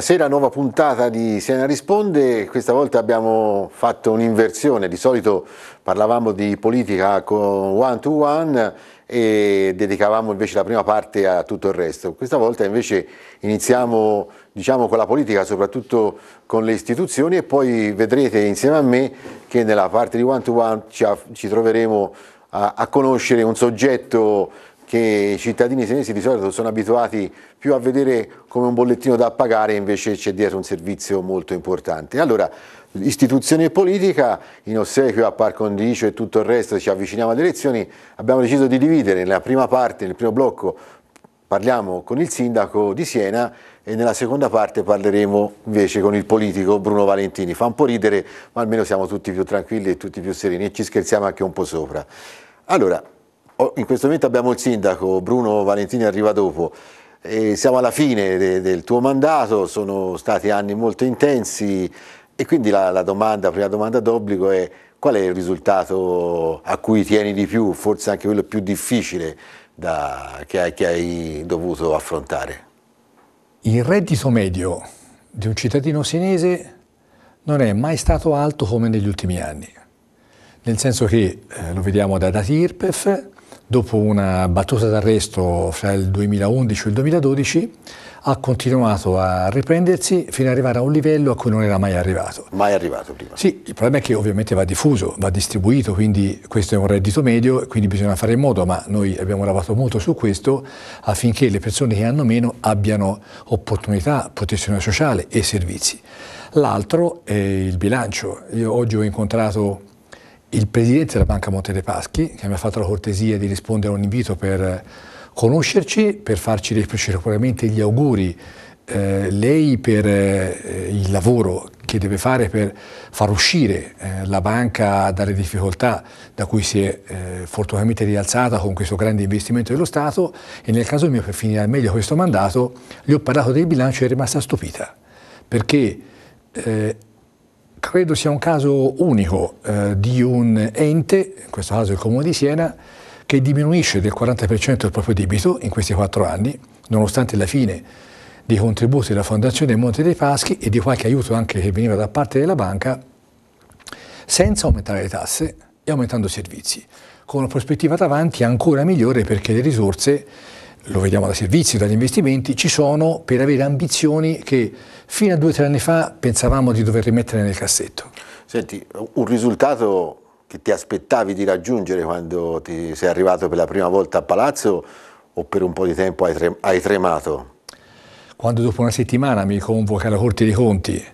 Buonasera, nuova puntata di Siena Risponde. Questa volta abbiamo fatto un'inversione. Di solito parlavamo di politica con one to one e dedicavamo invece la prima parte a tutto il resto. Questa volta invece iniziamo diciamo, con la politica, soprattutto con le istituzioni e poi vedrete insieme a me che nella parte di one to one ci, troveremo a, a conoscere un soggetto che i cittadini senesi di solito sono abituati più a vedere come un bollettino da pagare, invece c'è dietro un servizio molto importante. Allora, istituzione e politica, in ossequio a par condicio e tutto il resto, ci avviciniamo alle elezioni, abbiamo deciso di dividere nella prima parte, nel primo blocco, parliamo con il sindaco di Siena e nella seconda parte parleremo invece con il politico Bruno Valentini. Fa un po' ridere, ma almeno siamo tutti più tranquilli e tutti più sereni e ci scherziamo anche un po' sopra. Allora, Oh, in questo momento abbiamo il sindaco, Bruno Valentini arriva dopo, e siamo alla fine de, del tuo mandato, sono stati anni molto intensi e quindi la, la domanda, prima domanda d'obbligo è qual è il risultato a cui tieni di più, forse anche quello più difficile da, che, hai, che hai dovuto affrontare? Il reddito medio di un cittadino senese non è mai stato alto come negli ultimi anni, nel senso che eh, lo vediamo da dati IRPEF, dopo una battuta d'arresto fra il 2011 e il 2012, ha continuato a riprendersi fino ad arrivare a un livello a cui non era mai arrivato. Mai arrivato prima? Sì, il problema è che ovviamente va diffuso, va distribuito, quindi questo è un reddito medio, quindi bisogna fare in modo, ma noi abbiamo lavorato molto su questo, affinché le persone che hanno meno abbiano opportunità, protezione sociale e servizi. L'altro è il bilancio. Io oggi ho incontrato il presidente della Banca Monte dei Paschi, che mi ha fatto la cortesia di rispondere a un invito per eh, conoscerci, per farci reciprocamente gli auguri, eh, lei per eh, il lavoro che deve fare per far uscire eh, la banca dalle difficoltà da cui si è eh, fortunatamente rialzata con questo grande investimento dello Stato e nel caso mio per finire al meglio questo mandato gli ho parlato del bilancio e è rimasta stupita perché eh, credo sia un caso unico eh, di un ente, in questo caso il Comune di Siena, che diminuisce del 40% il proprio debito in questi quattro anni, nonostante la fine dei contributi della Fondazione Monte dei Paschi e di qualche aiuto anche che veniva da parte della banca, senza aumentare le tasse e aumentando i servizi, con una prospettiva davanti ancora migliore perché le risorse lo vediamo dai servizi, dagli investimenti, ci sono per avere ambizioni che fino a due o tre anni fa pensavamo di dover rimettere nel cassetto. Senti, un risultato che ti aspettavi di raggiungere quando sei arrivato per la prima volta a Palazzo o per un po' di tempo hai, tre, hai tremato? Quando dopo una settimana mi convoca la Corte dei Conti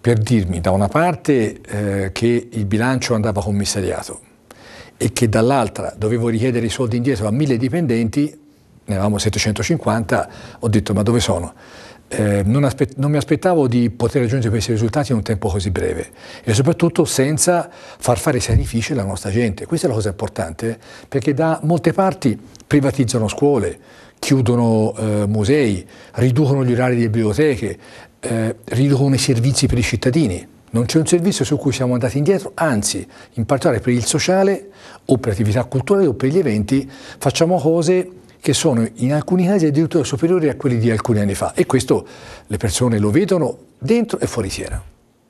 per dirmi da una parte eh, che il bilancio andava commissariato e che dall'altra dovevo richiedere i soldi indietro a mille dipendenti, ne avevamo 750, ho detto ma dove sono? Eh, non, aspe- non, mi aspettavo di poter raggiungere questi risultati in un tempo così breve e soprattutto senza far fare sacrifici alla nostra gente. Questa è la cosa importante perché da molte parti privatizzano scuole, chiudono eh, musei, riducono gli orari delle biblioteche, eh, riducono i servizi per i cittadini. Non c'è un servizio su cui siamo andati indietro, anzi, in particolare per il sociale o per attività culturali o per gli eventi, facciamo cose che sono in alcuni casi addirittura superiori a quelli di alcuni anni fa e questo le persone lo vedono dentro e fuori Siena.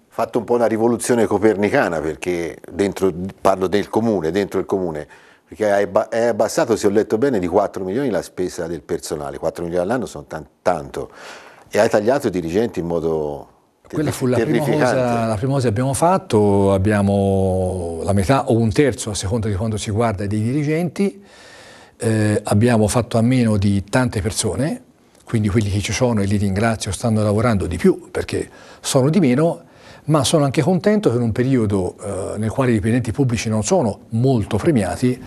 Fatto un po' una rivoluzione copernicana perché dentro, parlo del comune, dentro il comune, perché è abbassato, se ho letto bene, di 4 milioni la spesa del personale, 4 milioni all'anno sono tan- tanto e hai tagliato i dirigenti in modo quella fu la prima, cosa, la prima, cosa, che abbiamo fatto, abbiamo la metà o un terzo, a seconda di quando si guarda, dei dirigenti eh, abbiamo fatto a meno di tante persone, quindi quelli che ci sono e li ringrazio stanno lavorando di più perché sono di meno, ma sono anche contento che in un periodo eh, nel quale i dipendenti pubblici non sono molto premiati,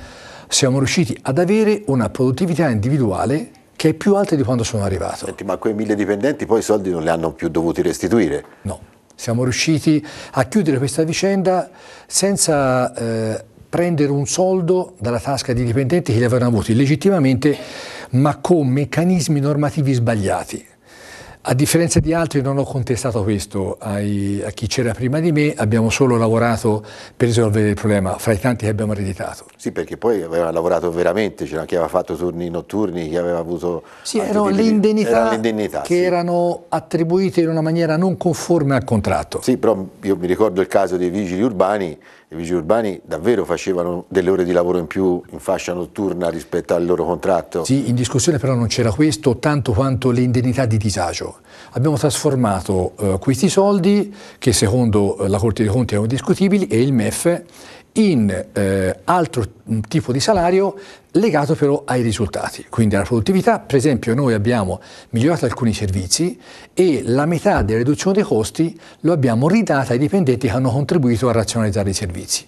siamo riusciti ad avere una produttività individuale che è più alta di quando sono arrivato. Senti, ma quei mille dipendenti poi i soldi non li hanno più dovuti restituire? No, siamo riusciti a chiudere questa vicenda senza eh, prendere un soldo dalla tasca di dipendenti che li avevano avuti legittimamente, ma con meccanismi normativi sbagliati. A differenza di altri non ho contestato questo ai, a chi c'era prima di me, abbiamo solo lavorato per risolvere il problema, fra i tanti che abbiamo ereditato. Sì, perché poi aveva lavorato veramente, c'era chi aveva fatto turni notturni, chi aveva avuto... Sì, erano le indennità, era che sì. erano attribuite in una maniera non conforme al contratto. Sì, però io mi ricordo il caso dei vigili urbani i vigili urbani davvero facevano delle ore di lavoro in più in fascia notturna rispetto al loro contratto. Sì, in discussione però non c'era questo tanto quanto le indennità di disagio. Abbiamo trasformato eh, questi soldi, che secondo eh, la Corte dei Conti erano discutibili, e il MEF in eh, altro tipo di salario legato però ai risultati, quindi alla produttività. Per esempio noi abbiamo migliorato alcuni servizi e la metà della riduzione dei costi lo abbiamo ridata ai dipendenti che hanno contribuito a razionalizzare i servizi.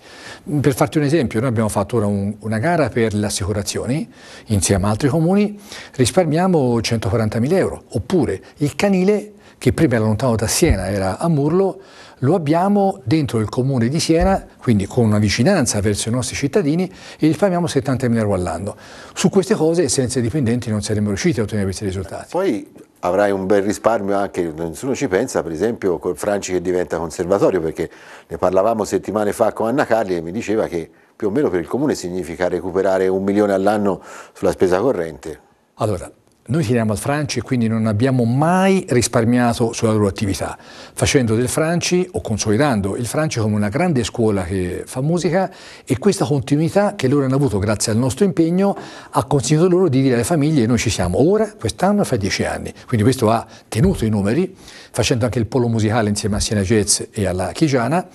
Per farti un esempio, noi abbiamo fatto ora un, una gara per le assicurazioni insieme a altri comuni, risparmiamo 140.000 euro, oppure il canile che prima era lontano da Siena, era a Murlo, lo abbiamo dentro il comune di Siena, quindi con una vicinanza verso i nostri cittadini, e risparmiamo 70 mila euro all'anno. Su queste cose, senza i dipendenti, non saremmo riusciti a ottenere questi risultati. Poi avrai un bel risparmio anche, nessuno ci pensa, per esempio col Franci che diventa conservatorio, perché ne parlavamo settimane fa con Anna Carli e mi diceva che più o meno per il comune significa recuperare un milione all'anno sulla spesa corrente. Allora, noi tiriamo al Franci e quindi non abbiamo mai risparmiato sulla loro attività, facendo del Franci o consolidando il Franci come una grande scuola che fa musica e questa continuità che loro hanno avuto grazie al nostro impegno ha consentito loro di dire alle famiglie noi ci siamo ora, quest'anno e fra dieci anni. Quindi questo ha tenuto i numeri, facendo anche il polo musicale insieme a Siena Jazz e alla Chigiana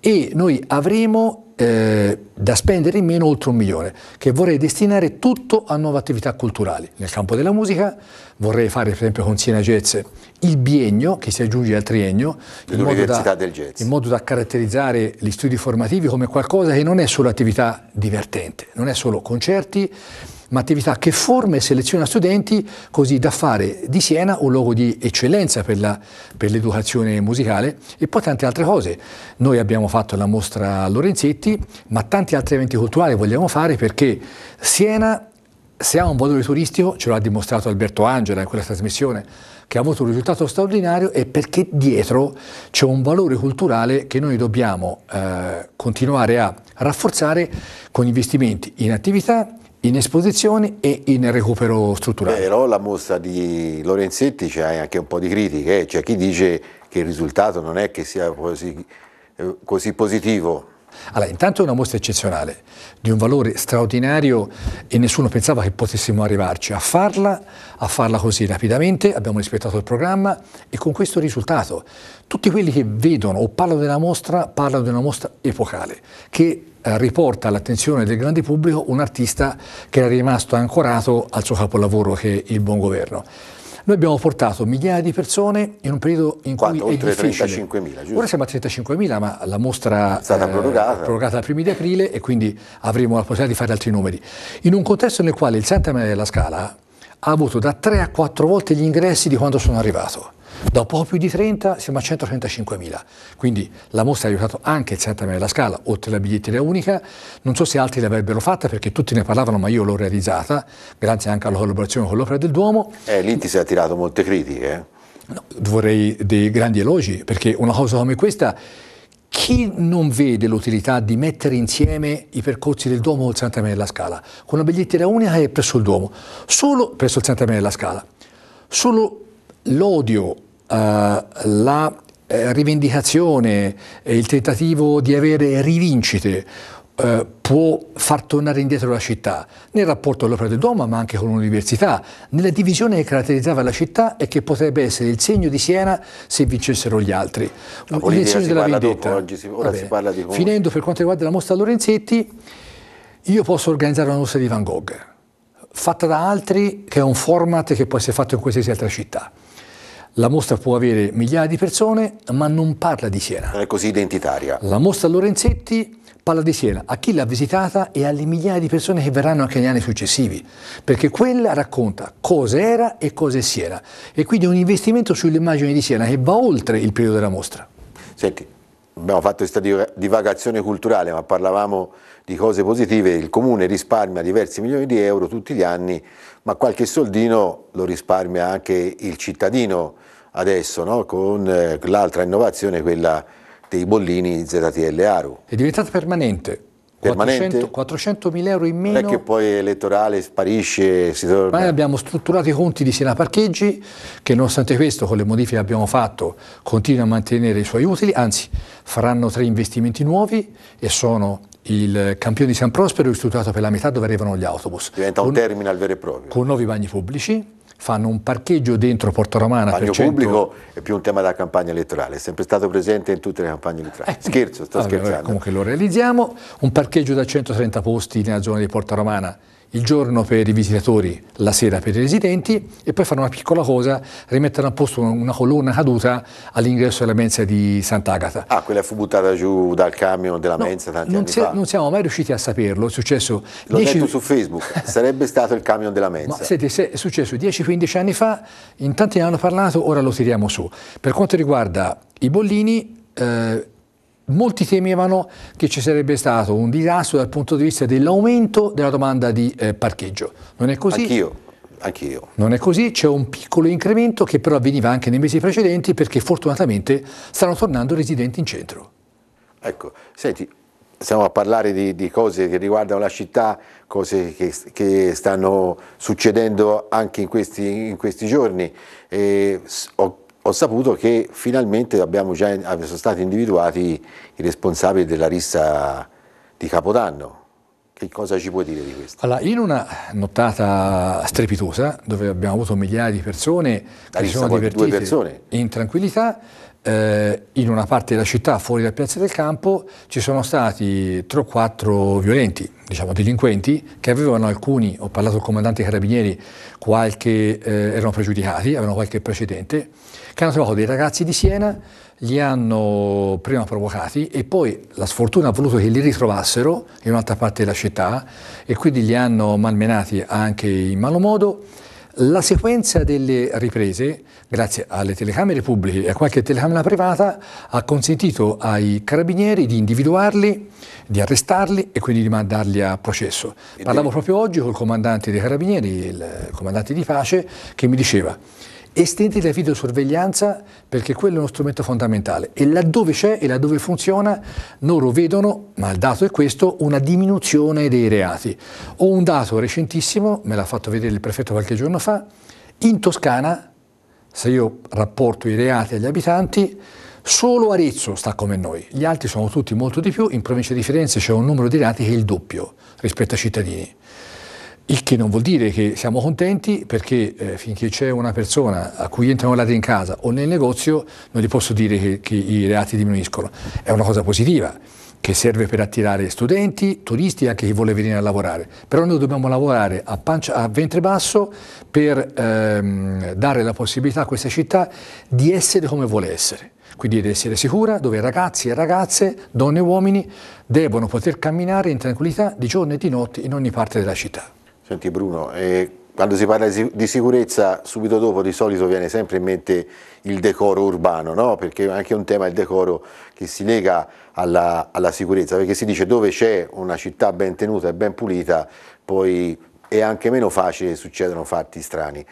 e noi avremo eh, da spendere in meno oltre un milione, che vorrei destinare tutto a nuove attività culturali. Nel campo della musica vorrei fare per esempio con Siena Jazz il biennio che si aggiunge al triennio in modo, da, in modo, da, caratterizzare gli studi formativi come qualcosa che non è solo attività divertente, non è solo concerti, ma attività che forma e seleziona studenti così da fare di Siena un luogo di eccellenza per, la, per l'educazione musicale e poi tante altre cose. Noi abbiamo fatto la mostra a Lorenzetti, ma tanti altri eventi culturali vogliamo fare perché Siena se ha un valore turistico, ce l'ha dimostrato Alberto Angela in quella trasmissione, che ha avuto un risultato straordinario, è perché dietro c'è un valore culturale che noi dobbiamo eh, continuare a rafforzare con investimenti in attività, in esposizione e in recupero strutturale. Però la mostra di Lorenzetti c'è anche un po' di critiche, eh. c'è chi dice che il risultato non è che sia così, eh, così positivo. Allora, intanto è una mostra eccezionale, di un valore straordinario e nessuno pensava che potessimo arrivarci a farla, a farla così rapidamente, abbiamo rispettato il programma e con questo risultato. Tutti quelli che vedono o parlano della mostra, parlano di una mostra epocale, che eh, riporta all'attenzione del grande pubblico un artista che era rimasto ancorato al suo capolavoro che è il buon governo. Noi abbiamo portato migliaia di persone in un periodo in Quanto? cui Oltre è difficile. 35.000, Ora siamo a 35.000, ma la mostra è stata eh, prorogata. prorogata al primi di aprile e quindi avremo la possibilità di fare altri numeri. In un contesto nel quale il Santa Maria della Scala ha avuto da 3 a 4 volte gli ingressi di quando sono arrivato da un po' più di 30 siamo a 135.000, quindi la mostra ha aiutato anche il settlement della scala, oltre alla biglietteria unica, non so se altri l'avrebbero fatta perché tutti ne parlavano ma io l'ho realizzata, grazie anche alla collaborazione con l'Opera del Duomo. Eh, lì ti sei attirato molte critiche. Eh. No, vorrei dei grandi elogi perché una cosa come questa chi non vede l'utilità di mettere insieme i percorsi del Duomo o il Santa Maria della Scala con una biglietteria unica che è presso il Duomo, solo presso il Santa Maria della Scala, solo l'odio eh, la eh, rivendicazione, il tentativo di avere rivincite eh, può far tornare indietro la città, nel rapporto all'opera del Duomo ma anche con l'università, nella divisione che caratterizzava la città e che potrebbe essere il segno di Siena se vincessero gli altri. il segno della vendetta. Oggi, si, ora si parla di come. Finendo per quanto riguarda la mostra Lorenzetti, io posso organizzare una mostra di Van Gogh, fatta da altri che è un format che può essere fatto in qualsiasi altra città. La mostra può avere migliaia di persone, ma non parla di Siena. Non è così identitaria. La mostra Lorenzetti parla di Siena, a chi l'ha visitata e alle migliaia di persone che verranno anche negli anni successivi, perché quella racconta cosa era e cosa è Siena. E quindi è un investimento sull'immagine di Siena che va oltre il periodo della mostra. Senti, abbiamo fatto questa divagazione culturale, ma parlavamo di cose positive, il comune risparmia diversi milioni di euro tutti gli anni, ma qualche soldino lo risparmia anche il cittadino adesso, no? con eh, l'altra innovazione, quella dei bollini ZTL Aru. È diventata permanente. 400.000 400 euro in meno. Non è che poi elettorale sparisce. Si torna. Noi abbiamo strutturato i conti di Siena Parcheggi che nonostante questo con le modifiche che abbiamo fatto continua a mantenere i suoi utili, anzi faranno tre investimenti nuovi e sono il campione di San Prospero è strutturato per la metà dove arrivano gli autobus. Diventa con, un terminal vero e proprio. Con nuovi bagni pubblici, fanno un parcheggio dentro Porto Romana. Il bagno 100... pubblico è più un tema della campagna elettorale, è sempre stato presente in tutte le campagne elettorali. Eh, Scherzo, sto vabbè, scherzando. Vabbè, comunque lo realizziamo, un parcheggio da 130 posti nella zona di Porto Romana il giorno per i visitatori, la sera per i residenti e poi fare una piccola cosa, rimettere a posto una colonna caduta all'ingresso della mensa di Sant'Agata. Ah, quella fu buttata giù dal camion della no, mensa tanti non anni se, fa. Non siamo mai riusciti a saperlo, è successo... L'ho dieci... detto su Facebook, sarebbe stato il camion della mensa. Ma senti, se è successo 10-15 anni fa, in tanti ne hanno parlato, ora lo tiriamo su. Per quanto riguarda i bollini... Eh, Molti temevano che ci sarebbe stato un disastro dal punto di vista dell'aumento della domanda di eh, parcheggio. Non è così? Anch'io. Anch'io. Non è così, c'è un piccolo incremento che però avveniva anche nei mesi precedenti perché fortunatamente stanno tornando residenti in centro. Ecco, senti, stiamo a parlare di, di cose che riguardano la città, cose che, che stanno succedendo anche in questi, in questi giorni. E ho ho saputo che finalmente abbiamo già, eh, sono stati individuati i responsabili della rissa di Capodanno. Che cosa ci puoi dire di questo? Allora, in una nottata strepitosa, dove abbiamo avuto migliaia di persone, la che si sono divertite in tranquillità, eh, in una parte della città, fuori da Piazza del Campo, ci sono stati 3 o 4 violenti, diciamo delinquenti, che avevano alcuni, ho parlato con il comandante Carabinieri, qualche, eh, erano pregiudicati, avevano qualche precedente, che hanno trovato dei ragazzi di Siena, li hanno prima provocati e poi la sfortuna ha voluto che li ritrovassero in un'altra parte della città e quindi li hanno malmenati anche in malo modo la sequenza delle riprese, grazie alle telecamere pubbliche e a qualche telecamera privata, ha consentito ai carabinieri di individuarli, di arrestarli e quindi di mandarli a processo. Parlavo proprio oggi col comandante dei carabinieri, il comandante di pace, che mi diceva estendi la videosorveglianza perché quello è uno strumento fondamentale e laddove c'è e laddove funziona loro vedono, ma il dato è questo, una diminuzione dei reati. Ho un dato recentissimo, me l'ha fatto vedere il prefetto qualche giorno fa, in Toscana, se io rapporto i reati agli abitanti, solo Arezzo sta come noi, gli altri sono tutti molto di più, in provincia di Firenze c'è un numero di reati che è il doppio rispetto ai cittadini. Il che non vuol dire che siamo contenti perché eh, finché c'è una persona a cui entrano i ladri in casa o nel negozio non gli posso dire che, che i reati diminuiscono. È una cosa positiva che serve per attirare studenti, turisti e anche chi vuole venire a lavorare. Però noi dobbiamo lavorare a, pancia, a ventre basso per ehm, dare la possibilità a questa città di essere come vuole essere. Quindi di essere sicura, dove ragazzi e ragazze, donne e uomini, devono poter camminare in tranquillità di giorno e di notte in ogni parte della città. Senti Bruno, eh, quando si parla di sicurezza, subito dopo di solito viene sempre in mente il decoro urbano, no? perché anche un tema il decoro che si lega alla, alla sicurezza, perché si dice dove c'è una città ben tenuta e ben pulita, poi è anche meno facile che succedano fatti strani.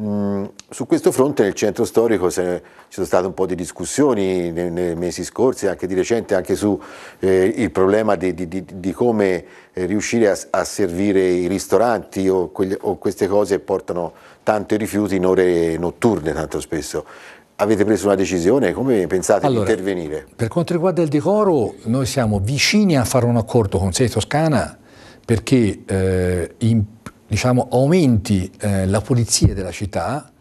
Mm, su questo fronte nel centro storico ci sono state un po' di discussioni nei, nei mesi scorsi, anche di recente, anche sul eh, problema di, di, di, di come eh, riuscire a, a, servire i ristoranti o, quegli, o queste cose che portano tanto i rifiuti in ore notturne, tanto spesso. Avete preso una decisione, come pensate allora, di intervenire? Per quanto riguarda il decoro, noi siamo vicini a fare un accordo con Sei Toscana perché eh, in diciamo, aumenti eh, la pulizia della città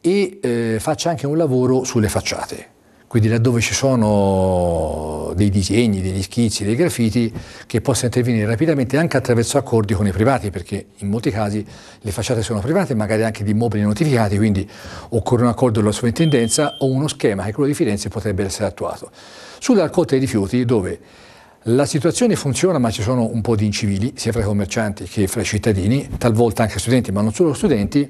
e eh, faccia anche un lavoro sulle facciate. Quindi laddove ci sono dei disegni, degli schizzi, dei graffiti, che possa intervenire rapidamente anche attraverso accordi con i privati, perché in molti casi le facciate sono private, magari anche di immobili notificati, quindi occorre un accordo della sovrintendenza o uno schema che quello di Firenze potrebbe essere attuato. Sulla raccolta dei rifiuti, dove la situazione funziona ma ci sono un po' di incivili sia fra i commercianti che fra i cittadini, talvolta anche studenti ma non solo studenti.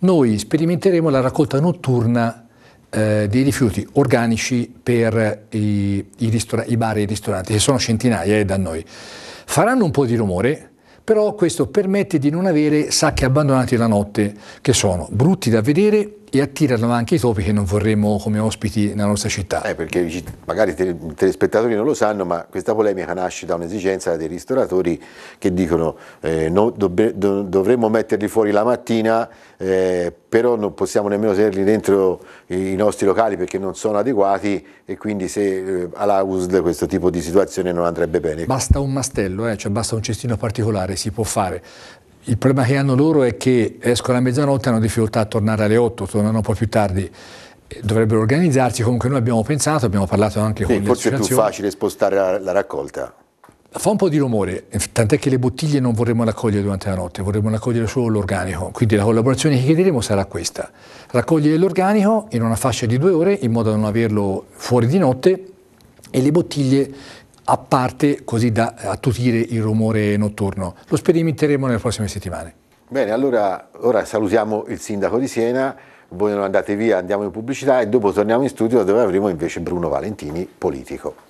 Noi sperimenteremo la raccolta notturna eh, dei rifiuti organici per i, i, ristora- i bar e i ristoranti, che sono centinaia eh, da noi. Faranno un po' di rumore, però questo permette di non avere sacchi abbandonati la notte, che sono brutti da vedere e attirano anche i topi che non vorremmo come ospiti nella nostra città. Eh, perché magari i telespettatori non lo sanno, ma questa polemica nasce da un'esigenza dei ristoratori che dicono eh, no, dov dovremmo metterli fuori la mattina, eh, però non possiamo nemmeno tenerli dentro i, nostri locali perché non sono adeguati e quindi se eh, alla USD questo tipo di situazione non andrebbe bene. Basta un mastello, eh, cioè basta un cestino particolare, si può fare. Il problema che hanno loro è che escono a mezzanotte e hanno difficoltà a tornare alle 8, tornano un po' più tardi dovrebbero organizzarsi, comunque noi abbiamo pensato, abbiamo parlato anche sì, con forse è più facile spostare la, la, raccolta. Fa un po' di rumore, eh, tant'è che le bottiglie non vorremmo raccogliere durante la notte, vorremmo raccogliere solo l'organico, quindi la collaborazione che chiederemo sarà questa, raccogliere l'organico in una fascia di due ore in modo da non averlo fuori di notte e le bottiglie a parte così da attutire il rumore notturno. Lo sperimenteremo nelle prossime settimane. Bene, allora ora salutiamo il sindaco di Siena, voi non andate via, andiamo in pubblicità e dopo torniamo in studio dove avremo invece Bruno Valentini, politico.